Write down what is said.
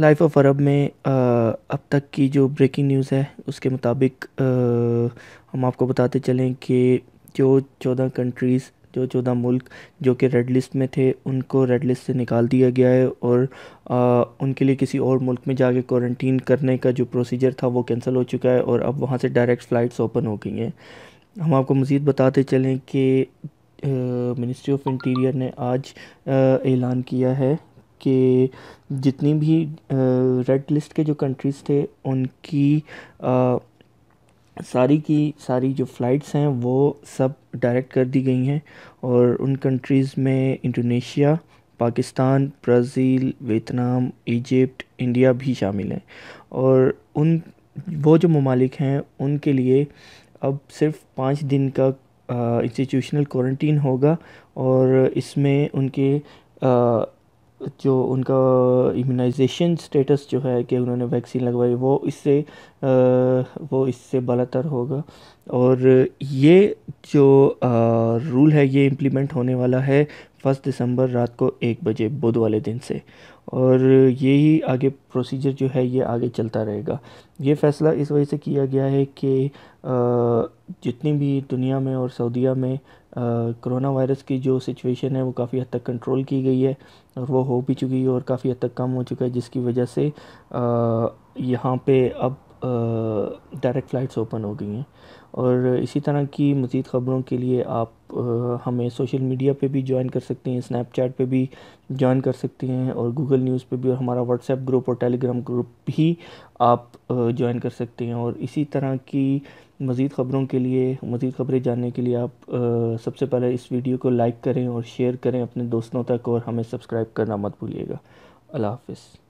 life of Arab में अब तक की जो ब्रेकिंग न्यूज़ है उसके मुताबिक हम आपको बताते चलें कि जो चौदह कंट्रीज़ जो चौदह मुल्क जो कि रेड लिस्ट में थे उनको रेड लिस्ट से निकाल दिया गया है और आ, उनके लिए किसी और मुल्क में जाके क्वारंटीन करने का जो प्रोसीजर था वो कैंसिल हो चुका है और अब वहाँ से डायरेक्ट फ़्लाइट्स ओपन हो गई हैं हम आपको मज़ीद बताते चलें कि मिनिस्ट्री ऑफ इंटीरियर ने आज ऐलान किया है कि जितनी भी रेड लिस्ट के जो कंट्रीज़ थे उनकी सारी की सारी जो फ़्लाइट्स हैं वो सब डायरेक्ट कर दी गई हैं और उन कंट्रीज़ में Indonesia Pakistan Brazil Vietnam Egypt India भी शामिल हैं और उन वो जो ममालिक हैं उनके लिए अब सिर्फ पाँच दिन का इंस्टीट्यूशनल क्वारंटीन होगा और इसमें उनके आ, जो उनका इम्यूनाइजेशन स्टेटस जो है कि उन्होंने वैक्सीन लगवाई वो इससे वो इससे बलातर होगा और ये जो रूल है ये इम्प्लीमेंट होने वाला है फर्स्ट दिसंबर रात को एक बजे बुध वाले दिन से और ही आगे प्रोसीजर जो है ये आगे चलता रहेगा ये फ़ैसला इस वजह से किया गया है कि जितनी भी दुनिया में और सऊदीया में कोरोना वायरस की जो सिचुएशन है वो काफ़ी हद तक कंट्रोल की गई है और वो हो भी चुकी है और काफ़ी हद तक कम हो चुका है जिसकी वजह से यहाँ पे अब डायरेक्ट फ़्लाइट्स ओपन हो गई हैं और इसी तरह की मज़ीद ख़बरों के लिए आप आ, हमें सोशल मीडिया पे भी ज्वाइन कर सकते हैं स्नैपचैट पे भी ज्वाइन कर सकते हैं और गूगल न्यूज़ पे भी और हमारा व्हाट्सएप ग्रुप और टेलीग्राम ग्रुप भी आप ज्वाइन कर सकते हैं और इसी तरह की मज़ीद ख़बरों के लिए मज़ीद ख़बरें जानने के लिए आप आ, सबसे पहले इस वीडियो को लाइक करें और शेयर करें अपने दोस्तों तक और हमें सब्सक्राइब करना मत भूलिएगा अल्लाह हाफिज़